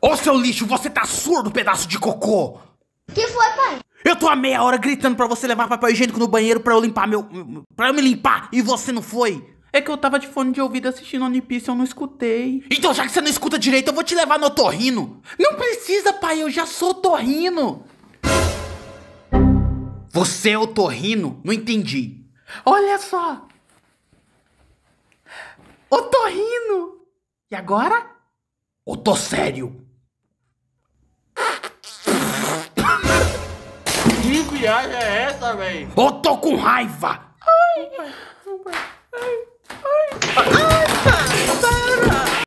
Ô seu lixo, você tá surdo, pedaço de cocô! Que foi, pai? Eu tô há meia hora gritando pra você levar papel higiênico no banheiro pra eu limpar meu. pra eu me limpar e você não foi! É que eu tava de fone de ouvido assistindo One Piece e eu não escutei. Então, já que você não escuta direito, eu vou te levar no torrino. Não precisa, pai, eu já sou torrino. Você é o torrino? Não entendi. Olha só. O torrino. E agora? Eu tô sério. Que viagem é essa, velho? Eu tô com raiva! Ai, ai, ai.